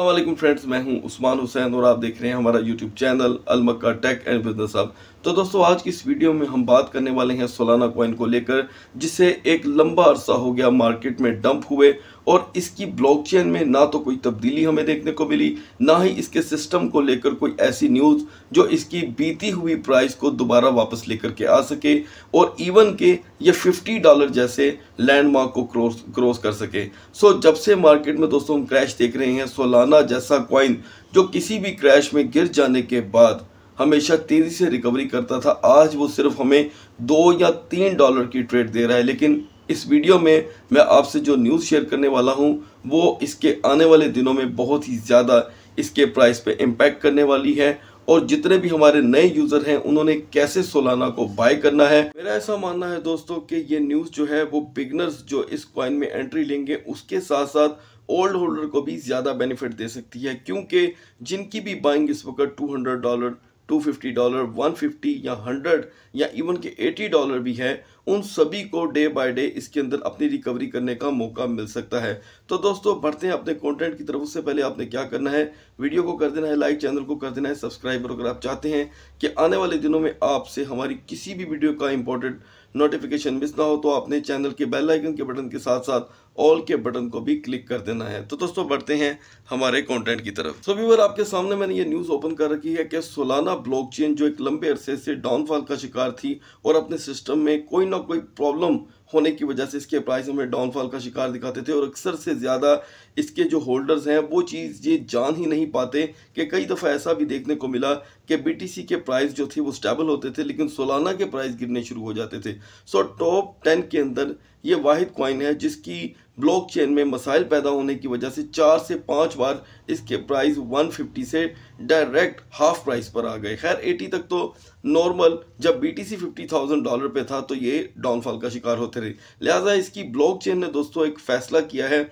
अल्लाह friends मैं हूं उस्मान हुसैन और आप देख रहे हैं हमारा YouTube channel Almakka tech and business अब तो दोस्तों आज की इस वीडियो में हम बात करने वाले हैं सोलाना कॉइन को लेकर जिसे एक लंबा अरसा हो गया मार्केट में डंप हुए और इसकी ब्लॉकचेन में ना तो कोई तब्दीली हमें देखने को मिली ना ही इसके सिस्टम को लेकर कोई ऐसी न्यूज़ जो इसकी बीती हुई प्राइस को दोबारा वापस लेकर के आ सके और इवन के ये 50 डॉलर जैसे लैंडमार्क को क्रॉस क्रॉस कर सके सो जब से मार्केट में दोस्तों हम क्रैश देख रहे हैं सोलाना जैसा कॉइन जो किसी भी क्रैश में गिर जाने के बाद हमेशा तेज़ी से रिकवरी करता था आज वो सिर्फ हमें दो या तीन डॉलर की ट्रेड दे रहा है लेकिन इस वीडियो में मैं आपसे जो न्यूज़ शेयर करने वाला हूं वो इसके आने वाले दिनों में बहुत ही ज़्यादा इसके प्राइस पे इम्पैक्ट करने वाली है और जितने भी हमारे नए यूज़र हैं उन्होंने कैसे सोलाना को बाय करना है मेरा ऐसा मानना है दोस्तों कि ये न्यूज़ जो है वो बिगनर्स जो इस क्वाइन में एंट्री लेंगे उसके साथ साथ ओल्ड होल्डर को भी ज़्यादा बेनिफिट दे सकती है क्योंकि जिनकी भी बाइंग इस वक्त टू डॉलर 250 डॉलर 150 या 100 या इवन के 80 डॉलर भी है उन सभी को डे बाय डे इसके अंदर अपनी रिकवरी करने का मौका मिल सकता है तो दोस्तों बढ़ते हैं अपने कंटेंट की तरफ उससे पहले आपने क्या करना है वीडियो को कर देना है लाइक चैनल को कर देना है सब्सक्राइब और अगर आप चाहते हैं कि आने वाले दिनों में आपसे हमारी किसी भी वीडियो का इंपॉर्टेंट नोटिफिकेशन मिस ना हो तो आपने चैनल के बेल आइकन के बटन के साथ साथ ऑल के बटन को भी क्लिक कर देना है तो दोस्तों बढ़ते हैं हमारे कंटेंट की तरफ सो so, आपके सामने मैंने ये न्यूज़ ओपन कर रखी है कि सोलाना ब्लॉकचेन जो एक लंबे अरसे से डाउनफॉल का शिकार थी और अपने सिस्टम में कोई ना कोई प्रॉब्लम होने की वजह से इसके प्राइस हमें डाउनफॉल का शिकार दिखाते थे और अक्सर से ज़्यादा इसके जो होल्डर्स हैं वो चीज़ ये जान ही नहीं पाते कि कई दफ़ा ऐसा भी देखने को मिला कि बीटीसी के प्राइस जो थे वो स्टेबल होते थे लेकिन सोलाना के प्राइस गिरने शुरू हो जाते थे सो टॉप टेन के अंदर ये वाद कॉइन है जिसकी ब्लॉकचेन में मसाइल पैदा होने की वजह से चार से पाँच बार इसके प्राइस 150 से डायरेक्ट हाफ प्राइस पर आ गए खैर 80 तक तो नॉर्मल जब बी टी डॉलर पे था तो ये डाउनफॉल का शिकार होते रहे लिहाजा इसकी ब्लॉकचेन ने दोस्तों एक फैसला किया है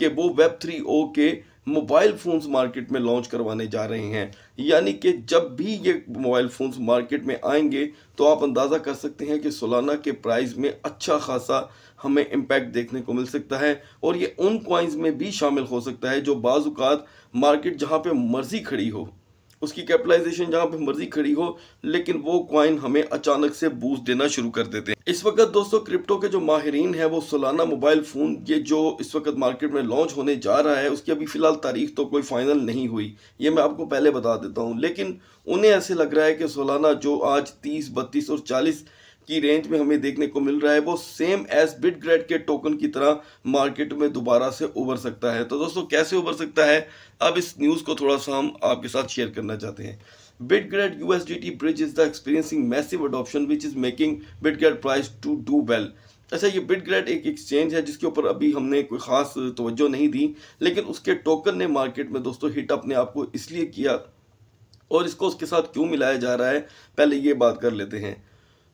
कि वो वेब थ्री ओ के मोबाइल फ़ोन्स मार्केट में लॉन्च करवाने जा रहे हैं यानी कि जब भी ये मोबाइल फ़ोन्स मार्केट में आएंगे तो आप अंदाज़ा कर सकते हैं कि सोलाना के प्राइस में अच्छा खासा हमें इम्पैक्ट देखने को मिल सकता है और ये उन क्वाइंस में भी शामिल हो सकता है जो बाज़ात मार्केट जहाँ पर मर्ज़ी खड़ी हो उसकी कैपिटलाइजेशन जहाँ पे मर्जी खड़ी हो लेकिन वो क्वाइन हमें अचानक से बूस्ट देना शुरू कर देते हैं इस वक्त दोस्तों क्रिप्टो के जो माहरीन है वो सोलाना मोबाइल फ़ोन ये जो इस वक्त मार्केट में लॉन्च होने जा रहा है उसकी अभी फ़िलहाल तारीख तो कोई फाइनल नहीं हुई ये मैं आपको पहले बता देता हूँ लेकिन उन्हें ऐसे लग रहा है कि सोलाना जो आज तीस बत्तीस और चालीस की रेंज में हमें देखने को मिल रहा है वो सेम एज बिट ग्रेड के टोकन की तरह मार्केट में दोबारा से उभर सकता है तो दोस्तों कैसे उभर सकता है अब इस न्यूज़ को थोड़ा सा हम आपके साथ शेयर करना चाहते हैं Bitgert U S D T bridge is the experiencing massive adoption which is making Bitgert price to do well अच्छा ये बिट ग्रेड एक एक्सचेंज है जिसके ऊपर अभी हमने कोई ख़ास तवज्जो नहीं दी लेकिन उसके टोकन ने मार्केट में दोस्तों हिट अपने आप को इसलिए किया और इसको उसके साथ क्यों मिलाया जा रहा है पहले ये बात कर लेते हैं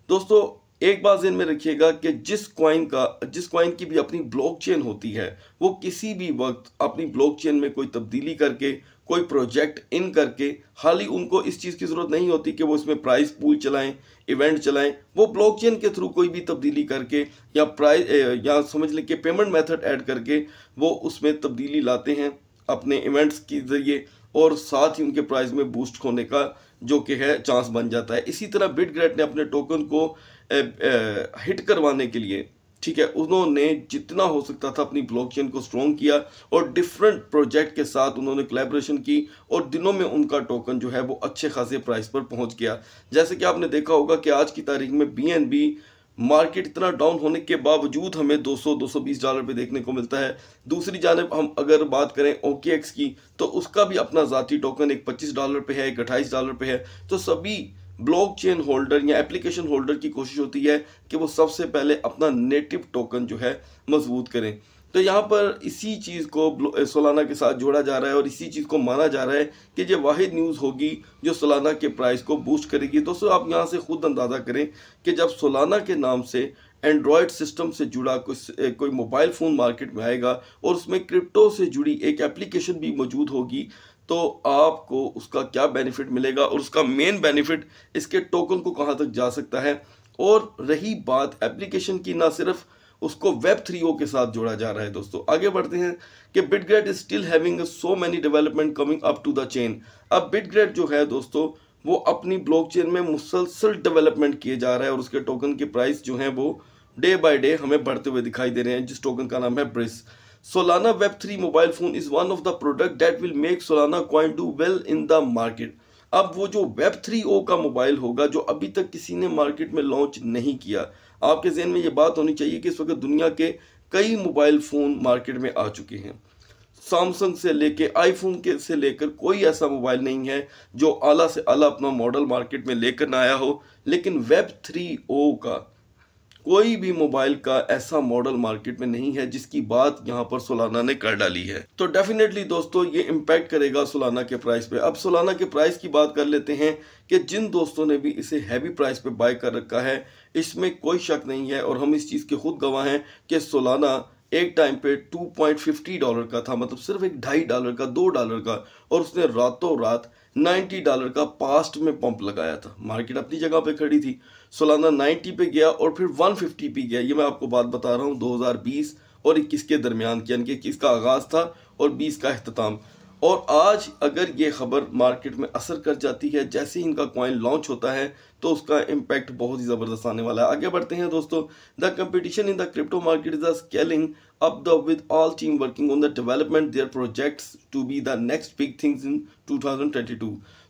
दोस्तों एक बात ज़िन में रखिएगा कि जिस क्वाइन का जिस क्वाइन की भी अपनी ब्लॉकचेन होती है वो किसी भी वक्त अपनी ब्लॉकचेन में कोई तब्दीली करके कोई प्रोजेक्ट इन करके हाली उनको इस चीज़ की ज़रूरत नहीं होती कि वो इसमें प्राइस पूल चलाएं इवेंट चलाएं वो ब्लॉकचेन के थ्रू कोई भी तब्दीली करके या प्राइस या समझ लें कि पेमेंट मेथड ऐड करके वो उसमें तब्दीली लाते हैं अपने इवेंट्स के ज़रिए और साथ ही उनके प्राइस में बूस्ट होने का जो कि है चांस बन जाता है इसी तरह ग्रेट ने अपने टोकन को ए, ए, हिट करवाने के लिए ठीक है उन्होंने जितना हो सकता था अपनी ब्लॉकचेन को स्ट्रॉन्ग किया और डिफरेंट प्रोजेक्ट के साथ उन्होंने कोलेबोरेशन की और दिनों में उनका टोकन जो है वो अच्छे खासे प्राइस पर पहुंच गया जैसे कि आपने देखा होगा कि आज की तारीख में बी एन बी मार्केट इतना डाउन होने के बावजूद हमें 200-220 डॉलर पे देखने को मिलता है दूसरी जानब हम अगर बात करें ओके की तो उसका भी अपना ज़ाती टोकन एक 25 डॉलर पे है एक अट्ठाईस डॉलर पे है तो सभी ब्लॉकचेन होल्डर या एप्लीकेशन होल्डर की कोशिश होती है कि वो सबसे पहले अपना नेटिव टोकन जो है मजबूत करें तो यहाँ पर इसी चीज़ को सोलाना के साथ जोड़ा जा रहा है और इसी चीज़ को माना जा रहा है कि ये वाहिद न्यूज़ होगी जो सोलाना के प्राइस को बूस्ट करेगी दोस्तों आप यहाँ से खुद अंदाज़ा करें कि जब सोलाना के नाम से एंड्रॉयड सिस्टम से जुड़ा कोई कोई मोबाइल फ़ोन मार्केट में आएगा और उसमें क्रिप्टो से जुड़ी एक एप्लीकेशन भी मौजूद होगी तो आपको उसका क्या बेनिफिट मिलेगा और उसका मेन बेनिफिट इसके टोकन को कहाँ तक जा सकता है और रही बात एप्लीकेशन की ना सिर्फ़ उसको वेब थ्री ओ के साथ जोड़ा जा रहा है दोस्तों आगे बढ़ते हैं कि Bitgert is still having so many development coming up to the chain अब बिटग्रेड जो है दोस्तों वो अपनी ब्लॉकचेन में मुसलसल डेवलपमेंट किए जा रहा है और उसके टोकन की प्राइस जो है वो डे बाय डे हमें बढ़ते हुए दिखाई दे रहे हैं जिस टोकन का नाम है Brise Solana web three mobile phone is one of the product that will make Solana coin do well in the market अब वो जो वेब थ्री ओ का मोबाइल होगा जो अभी तक किसी ने मार्केट में लॉन्च नहीं किया आपके जहन में ये बात होनी चाहिए कि इस वक्त दुनिया के कई मोबाइल फ़ोन मार्केट में आ चुके हैं सैमसंग से लेके आईफोन के से लेकर कोई ऐसा मोबाइल नहीं है जो आला से आला अपना मॉडल मार्केट में लेकर ना आया हो लेकिन वेब थ्री ओ का कोई भी मोबाइल का ऐसा मॉडल मार्केट में नहीं है जिसकी बात यहाँ पर सोलाना ने कर डाली है तो डेफिनेटली दोस्तों ये इम्पैक्ट करेगा सोलाना के प्राइस पे अब सोलाना के प्राइस की बात कर लेते हैं कि जिन दोस्तों ने भी इसे हैवी प्राइस पे बाय कर रखा है इसमें कोई शक नहीं है और हम इस चीज़ के खुद गवाह हैं कि सोलाना एक टाइम पे 2.50 डॉलर का था मतलब सिर्फ एक ढाई डॉलर का दो डॉलर का और उसने रातों रात 90 डॉलर का पास्ट में पंप लगाया था मार्केट अपनी जगह पे खड़ी थी सोलाना 90 पे गया और फिर 150 पे गया ये मैं आपको बात बता रहा हूँ 2020 और 21 के दरमियान यानी कि इक्कीस का आगाज़ था और 20 का अख्ताम और आज अगर ये खबर मार्केट में असर कर जाती है जैसे ही इनका कॉइन लॉन्च होता है तो उसका इम्पैक्ट बहुत ही ज़बरदस्त आने वाला है आगे बढ़ते हैं दोस्तों the competition in the crypto market is the scaling up the with all team working on the development their projects to be the next big things in 2022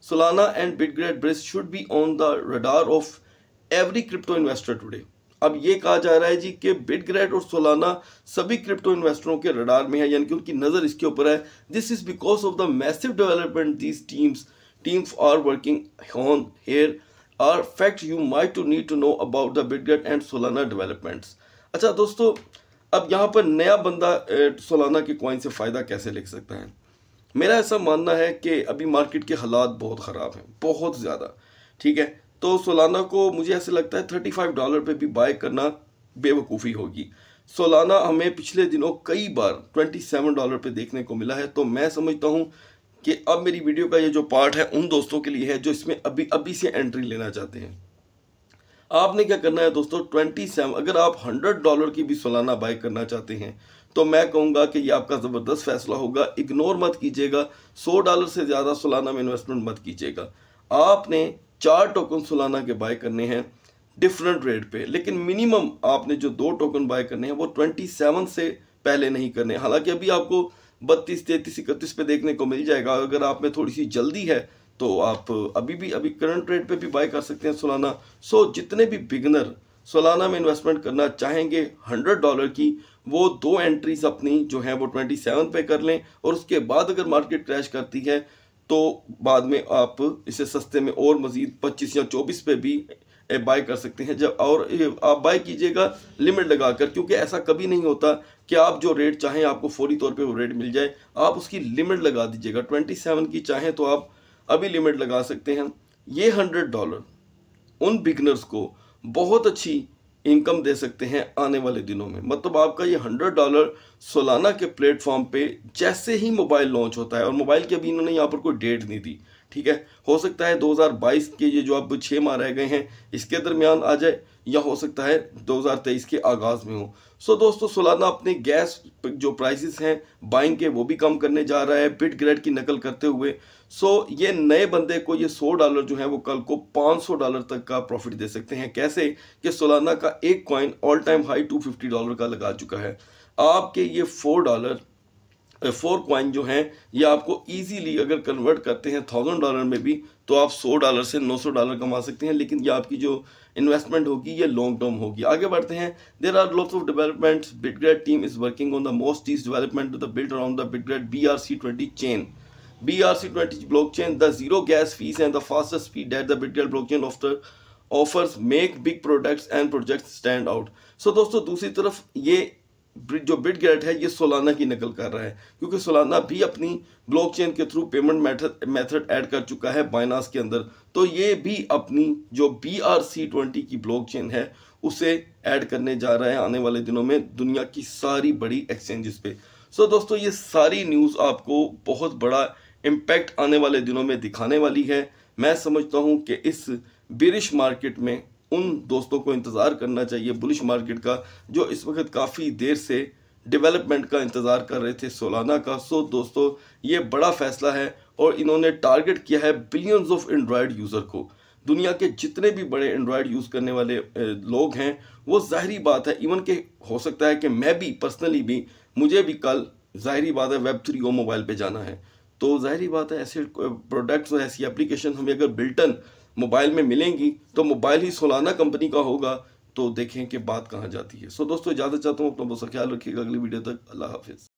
Solana and Bitgert bridge should be on the radar of every crypto investor today अब ये कहा जा रहा है जी कि बिटग्रेट और Solana सभी crypto इन्वेस्टरों के रडार में है यानी कि उनकी नज़र इसके ऊपर है this is because of the massive development these teams teams are working on here are fact you my to need to know about the Bitgert and Solana developments अच्छा दोस्तों अब यहाँ पर नया बंदा सोलाना के कॉइन से फ़ायदा कैसे ले सकता है मेरा ऐसा मानना है कि अभी मार्केट के हालात बहुत ख़राब हैं बहुत ज़्यादा ठीक है तो सोलाना को मुझे ऐसे लगता है थर्टी फाइव डॉलर पर भी बाय करना बेवकूफ़ी होगी सोलाना हमें पिछले दिनों कई बार ट्वेंटी सेवन डॉलर पर देखने को मिला है तो मैं समझता हूँ कि अब मेरी वीडियो का ये जो पार्ट है उन दोस्तों के लिए है जो इसमें अभी अभी से एंट्री लेना चाहते हैं आपने क्या करना है दोस्तों ट्वेंटी सेवन अगर आप हंड्रेड डॉलर की भी सोलाना बाय करना चाहते हैं तो मैं कहूँगा कि ये आपका ज़बरदस्त फैसला होगा इग्नोर मत कीजिएगा सौ डॉलर से ज़्यादा सोलाना में इन्वेस्टमेंट मत कीजिएगा आपने चार टोकन सोलाना के बाय करने हैं डिफरेंट रेट पे लेकिन मिनिमम आपने जो दो टोकन बाय करने हैं वो ट्वेंटी सेवन से पहले नहीं करने हालांकि अभी आपको बत्तीस तैंतीस इकतीस पे देखने को मिल जाएगा अगर आप में थोड़ी सी जल्दी है तो आप अभी भी अभी करंट रेट पे भी बाय कर सकते हैं सोलाना सो जितने भी बिगनर सोलाना में इन्वेस्टमेंट करना चाहेंगे हंड्रेड डॉलर की वो दो एंट्रीज अपनी जो है वो ट्वेंटी सेवन पे कर लें और उसके बाद अगर मार्केट क्रैश करती है तो बाद में आप इसे सस्ते में और मज़ीद पच्चीस या चौबीस पे भी बाय कर सकते हैं जब और आप बाय कीजिएगा लिमिट लगा कर क्योंकि ऐसा कभी नहीं होता कि आप जो रेट चाहें आपको फौरी तौर पे वो रेट मिल जाए आप उसकी लिमिट लगा दीजिएगा ट्वेंटी सेवन की चाहें तो आप अभी लिमिट लगा सकते हैं ये हंड्रेड डॉलर उन बिगनर्स को बहुत अच्छी इनकम दे सकते हैं आने वाले दिनों में मतलब आपका ये हंड्रेड डॉलर सोलाना के प्लेटफॉर्म पे जैसे ही मोबाइल लॉन्च होता है और मोबाइल की अभी इन्होंने यहाँ पर कोई डेट नहीं दी ठीक है हो सकता है 2022 के ये जो अब छः माह रह गए हैं इसके दरमियान आ जाए या हो सकता है 2023 के आगाज़ में हो सो so, दोस्तों सोलाना अपने गैस जो प्राइसेस हैं बाइंग के वो भी कम करने जा रहा है बिट ग्रेड की नकल करते हुए सो so, ये नए बंदे को ये 100 डॉलर जो है वो कल को 500 डॉलर तक का प्रॉफिट दे सकते हैं कैसे कि सोलाना का एक coin all time high two dollar का लगा चुका है आपके ये फोर डॉलर फोर क्वाइन जो हैं ये आपको इजीली अगर कन्वर्ट करते हैं थाउजेंड डॉलर में भी तो आप सौ डॉलर से नौ सौ डॉलर कमा सकते हैं लेकिन ये आपकी जो इन्वेस्टमेंट होगी ये लॉन्ग टर्म होगी आगे बढ़ते हैं there are lots of development Bitgert team is working on the most is development the build around the Bitgert B R C twenty chain B R C twenty blockchain the zero gas fees and the fastest speed at the Bitgert blockchain of the offers make big products and projects stand out so दोस्तों दूसरी तरफ ये जो bit gate है ये Solana की नकल कर रहा है क्योंकि सोलाना भी अपनी ब्लॉकचेन के through payment method method add कर चुका है बाइनास के अंदर तो ये भी अपनी जो बी आर सी ट्वेंटी की ब्लॉकचेन है उसे ऐड करने जा रहा है आने वाले दिनों में दुनिया की सारी बड़ी एक्सचेंजेस पे सो so, दोस्तों ये सारी न्यूज़ आपको बहुत बड़ा इम्पैक्ट आने वाले दिनों में दिखाने वाली है मैं समझता हूँ कि इस बिरिश मार्केट में उन दोस्तों को इंतज़ार करना चाहिए बुलिश मार्केट का जो इस वक्त काफ़ी देर से डेवलपमेंट का इंतज़ार कर रहे थे सोलाना का सो दोस्तों ये बड़ा फैसला है और इन्होंने टारगेट किया है बिलियंस ऑफ एंड्रॉयड यूज़र को दुनिया के जितने भी बड़े एंड्रॉयड यूज़ करने वाले लोग हैं वो ज़ाहरी बात है इवन के हो सकता है कि मैं भी पर्सनली भी मुझे भी कल ज़ाहरी बात है वेब थ्री ओ मोबाइल पे जाना है तो ज़ाहरी बात है ऐसे प्रोडक्ट्स और ऐसी एप्लीकेशन हमें अगर बिल्टन मोबाइल में मिलेंगी तो मोबाइल ही सोलाना कंपनी का होगा तो देखें कि बात कहाँ जाती है सो दोस्तों ज्यादा चाहता हूँ अपना बहुत ख्याल रखिएगा अगली वीडियो तक अल्लाह हाफिज़